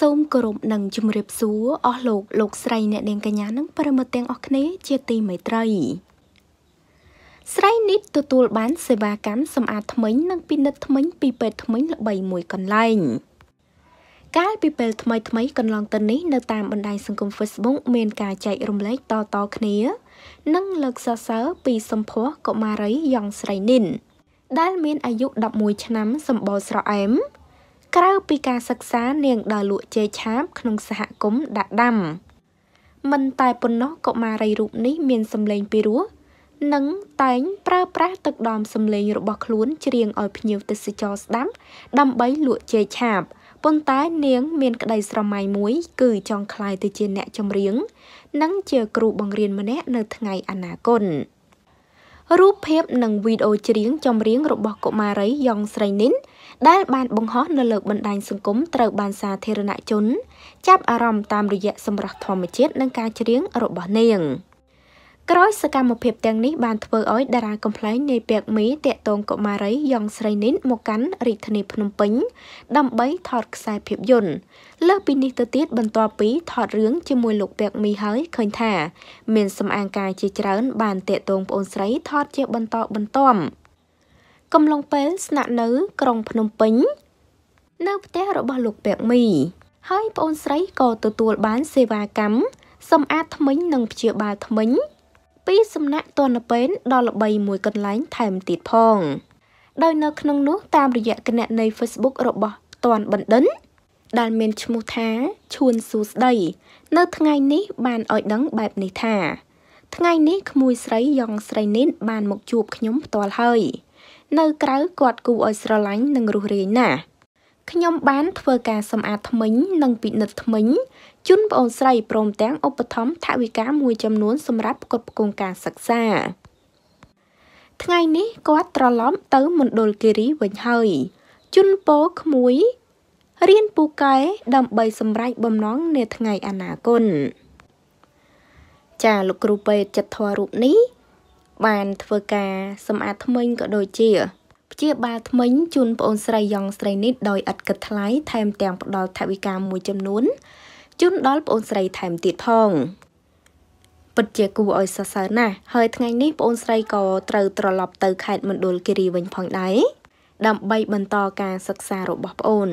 សូមគោរពនិងជម្រាបសួរអស់លោកលោកស្រីអ្នកនាងកញ្ញានិងប្រិមត្តទាំងអស់គ្នា ជាទីមេត្រីស្រីនេះទទួលបានសេវាកម្មសម្អាតធ្មេញនិងពិនិត្យធ្មេញពីពេទ្យធ្មេញល្បីមួយកន្លែង កាលពីពេលថ្មីថ្មីកន្លងទៅនេះនៅតាមបណ្ដាញសង្គម Facebook មានការចែករំលែកតតគ្នានិងលើកសរសើរពីសម្ផស្សកុមារីយ៉ងស្រីនិន ដែល មានអាយុ11ឆ្នាំសម្បូរស្រអែមក្រៅពីការសិក្សានាងដើរលក់ចេកឆាប ក្នុងសហគមន៍ដាក់ដាំមិនតែប៉ុណ្ណោះកុមារីរូបនេះមានសម្លេងពីរោះនិង តែងប្រើប្រាស់ទឹកដមសម្លេងរបស់ខ្លួនច្រៀងឲ្យភ្ញៀវទេសចរស្ដាប់ដើម្បីលក់ចេកឆាបប៉ុន្តែ នាងមានក្តីស្រមៃមួយ គឺចង់ក្លាយទៅជាអ្នកចម្រៀងនិងជាគ្រូបង្រៀនម្នាក់នៅថ្ងៃអនាគតរូបភាពនិងវីដេអូច្រៀងចម្រៀងរបស់កុមារីយ៉ងស្រីនីនដែលបានបង្ហោះនៅលើបណ្ដាញសង្គមត្រូវ បានសាធារណជន ចាប់អារម្មណ៍តាមរយៈសម្រស់ធម្មជាតិនិងការច្រៀងរបស់នាងក្រោយសកម្មភាពទាំងនេះបានធ្វើឲ្យតារាកំ pl ែងនៃពាក់មីតាក់ទងកុមារីយ៉ងស្រីនិនមកកាន់រាជធានីភ្នំពេញដើម្បីថតខ្សែភាពយន្តលើសពីនេះទៅទៀតបន្ទាប់ពីថតរឿងជាមួយលោកពាក់មីហើយឃើញថាមានសម្អាងការជាច្រើនបានតាក់ទងប្អូនស្រីថតជាបន្តបន្ទាប់កំឡុងពេលស្នាក់នៅក្រុងភ្នំពេញ នៅផ្ទះរបស់លោកពាក់មី ហើយប្អូនស្រីក៏ទទួលបានសេវាកម្មសម្អាតធ្មេញនិងព្យាបាលធ្មេញពីសំណាក់ទនពេនដល់ល្បីមួយកន្លែងថែមទៀតផងដោយនៅក្នុងនោះតាមរយៈគណនី Facebook របស់តនបណ្ឌិនដែលមានឈ្មោះថាឈួនសួស្ដី នៅថ្ងៃនេះ បានឲ្យដឹងបែបនេះថា ថ្ងៃនេះក្មួយស្រីយ៉ងស្រីនិនបានមកជួបខ្ញុំផ្ទាល់ហើយនៅក្រៅគាត់គូឲ្យស្រឡាញ់និងរស់រាយណាស់ខ្ញុំបានធ្វើការសម្អាតថ្មិញនិងពិនិត្យថ្មិញជូនបងស្រីព្រមទាំងឧបត្ថម្ភថវិកាមួយចំនួនសម្រាប់ផ្គត់ផ្គង់ការសិក្សាថ្ងៃនេះគាត់ត្រឡប់ទៅមណ្ឌលគិរីវិញហើយជុនពោក្មួយរៀនពូកែដើម្បីសម្រេចបំណងនាថ្ងៃអនាគតចាលោកគ្រូពេទ្យចិត្តធម៌រូបនេះបានធ្វើការសម្អាតថ្មិញក៏ដូចជាព្យាបាលថ្មិញជូនប្អូនស្រីយ៉ងស្រីនេះដោយឥតគិតថ្លៃថែមទាំងផ្ដល់ថវិកាមួយចំនួនជូនដល់ប្អូនស្រីថែមទៀតផងពិតជាគួរឲ្យសរសើរណាស់ហើយថ្ងៃនេះប្អូនស្រីក៏ត្រូវត្រឡប់ទៅខេត្តមណ្ឌលគិរីវិញផងដែរដើម្បីបន្តការសិក្សារបស់ប្អូន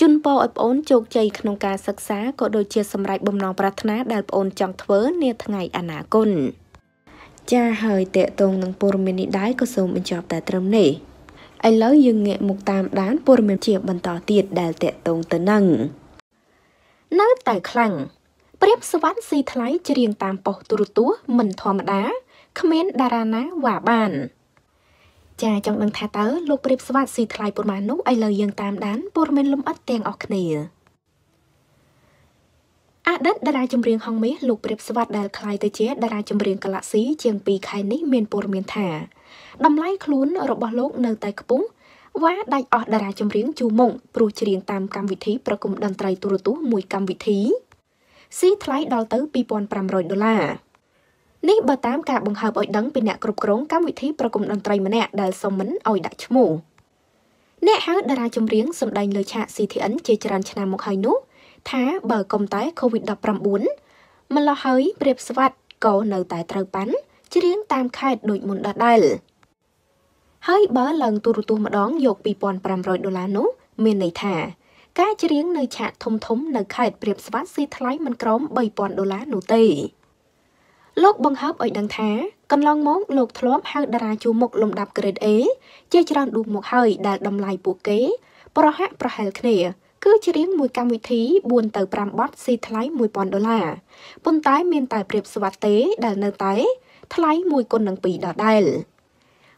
ជូនពរឲ្យប្អូនជោគជ័យក្នុងការសិក្សាក៏ដូចជាសម្រេចបំណងប្រាថ្នាដែលប្អូនចង់ធ្វើនាថ្ងៃអនាគតចាហើយតេតងនឹងព័ត៌មាននេះដែរក៏សូមបញ្ចប់តែត្រឹមនេះឥឡូវយើងងាកមកតាមដានព័ត៌មានជាបន្តទៀតដែលតេតងទៅនឹងនៅតែខ្លាំងព្រាបសវណ្ណស៊ីថ្លៃច្រៀងតាមប៉ុស្តិ៍ទូរទស្សន៍មិនធម្មតាគ្មានតារាណាវ៉ាបាន ចាចង់ដឹងថាតើលោកព្រាបសវណ្ណស៊ីថ្លៃប៉ុន្មាននោះឥឡូវយើងតាមដានព័ត៌មានលម្អិតទាំងអស់គ្នាអតីតតារាចម្រៀងហងមាសលោកព្រាបស្វាត់ដែលคล้ายទៅជា តារាចម្រៀងកាឡាក់ស៊ីជាង2ខែនេះមានព័ត៌មានថាតម្លៃខ្លួនរបស់លោកនៅតែខ្ពស់វ៉ាដាច់អស់តារាចម្រៀងជូមុងព្រោះច្រៀងតាមកម្មវិធីប្រគំតន្ត្រីទូរទស្សន៍មួយកម្មវិធីស៊ីថ្លៃដល់ទៅ2500ដុល្លារនេះបើតាមការបង្ហើបឲ្យដឹងពីអ្នកគ្រប់គ្រង កម្មវិធីប្រគំតន្ត្រីម្នាក់ដែលសុំមិនឲ្យដាក់ឈ្មោះអ្នកហៅតារាចម្រៀងសម្ដែងលើឆាក CTN ជាច្រើនឆ្នាំមកហើយនោះថាបើកុំតែ COVID-19 ម្ល៉េះហើយព្រាបស្វាត់ក៏នៅតែត្រូវប៉ាន់ច្រៀងតាមខេត្តដូចមុនដដែល ហើយបើឡើងទូរទស្សន៍ម្ដងយក2500ដុល្លារនោះមានន័យថាការច្រៀងនៅឆាកធំធំនៅខេត្តព្រាបស្វាត់ស៊ីថ្លៃមិនក្រោម3000ដុល្លារនោះទេលោក បង្ហើបឲ្យដឹងថាកន្លងមកលោកធ្លាប់ហៅតារាជួរមុខលំដាប់ grade A ជាច្រើនឌូមកហើយដែលតម្លៃពួកគេ ប្រហាក់ប្រហែលគ្នាគឺច្រៀងមួយកម្មវិធី4ទៅ5បទស៊ីថ្លៃ1000ដុល្លារប៉ុន្តែមានតែព្រៀបស្វាត់ទេដែលនៅតែ ថ្លៃ1គុណនឹង2ដដែល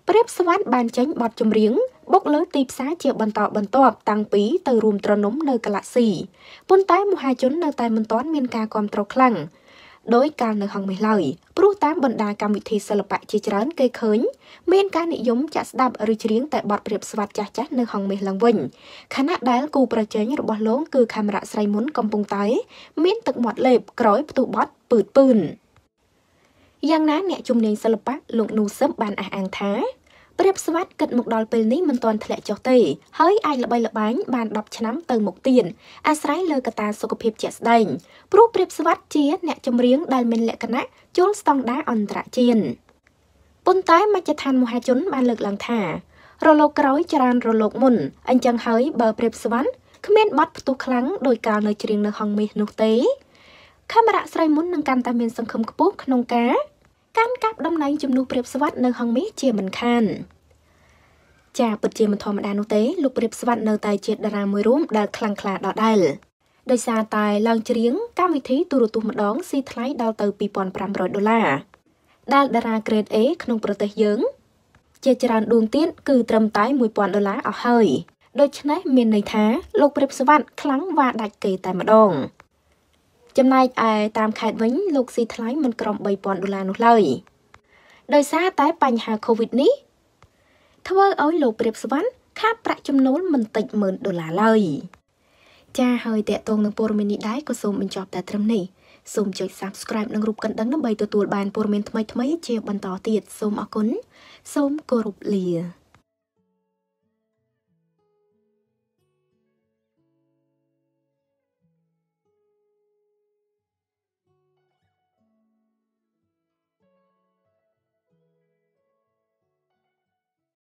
ព្រៀបស្វាត់បានចេញបទចម្រៀងបុកលើទីផ្សារជាបន្តបន្ទាប់តាំងពីទៅ រួមត្រនំនៅកាឡាស៊ីប៉ុន្តែមហាជននៅតែមិនទាន់មានការគ្រប់គ្រងខ្លាំងដោយកាលនៅហងនេះឡើយព្រោះតាមបណ្ដាកម្មវិធីសិល្បៈជាច្រើនគេឃើញ មានការនិយមចាក់ស្ដាប់ឬច្រៀងតែបទប្រៀបស្វាត់ចាស់ចាស់នៅហងនេះឡើងវិញខណៈដែលគូប្រជែងរបស់លោកគឺខេមរៈស្រីមុនកំពុងតែមានទឹកមាត់លេបក្រោយផ្ទុះបទពឺតពឿនយ៉ាងណាអ្នកជំនាញសិល្បៈលោកនូសឹមបានអះអាងថាព្រាបស្វាត់គិតមកដល់ពេលនេះមិនទាន់ធ្លាក់ចុះទេហើយអាចល្បីល្បាញបាន10ឆ្នាំទៅមុខទៀតអាស្រ័យលើកត្តាសុខភាពជាក់ស្ដែងព្រោះព្រាបស្វាត់ជាអ្នកចម្រៀងដែលមានលក្ខណៈជុលស្តង់ដារអន្តរជាតិប៉ុន្តែមជ្ឈដ្ឋានមហាជន បានលើកឡើងថា រលកក្រោយច្រើនរលកមុនអញ្ចឹងហើយបើព្រាបស្វាន់គ្មានបាត់ផ្ទុះខ្លាំងដោយកាលនៅច្រៀងនៅហងមាសនោះទេកាមេរ៉ាស្រីមុននឹងកាន់តែមានសង្ឃឹមខ្ពស់ក្នុងការកាន់កាប់តំណែងជំនួសព្រាបស្វັດនៅហងមាសជាមិនខាន ចាពិតជាមិនធម្មតានោះទេលោកព្រាបស្វັດនៅតែជាតារាមួយរួមដែលខ្លាំងក្លាដដែលដោយសារតែឡើងច្រៀងកម្មវិធីទូរទស្សន៍ម្ដងស៊ីថ្លៃដល់ទៅ2500ដុល្លារដែលតារា grade A ក្នុងប្រទេសយើង ជាច្រើនដួងទៀតគឺត្រឹមតែ1000ដុល្លារអស់ហើយ ដូច្នេះមានន័យថាលោកព្រាបស្វັດខ្លាំងវ៉ាដាច់គេតែម្ដង។ចំណែកឯតាមខេត្តវិញលោកស៊ីថ្លៃមិនក្រំ3000ដុល្លារនោះឡើយដោយសារតែបញ្ហា Covid នេះធ្វើឲ្យលោកព្រាបសវណ្ណខាតប្រាក់ចំណូលមិនតិចម៉ឺនដុល្លារឡើយចាហើយតេតងនឹងព័ត៌មាននេះដែរក៏សូមបញ្ចប់តែត្រឹមនេះសូមចុច Subscribe និងរូបកណ្ដឹងដើម្បីទទួលបានព័ត៌មានថ្មីៗជាបន្តទៀតសូមអរគុណសូមគោរពលា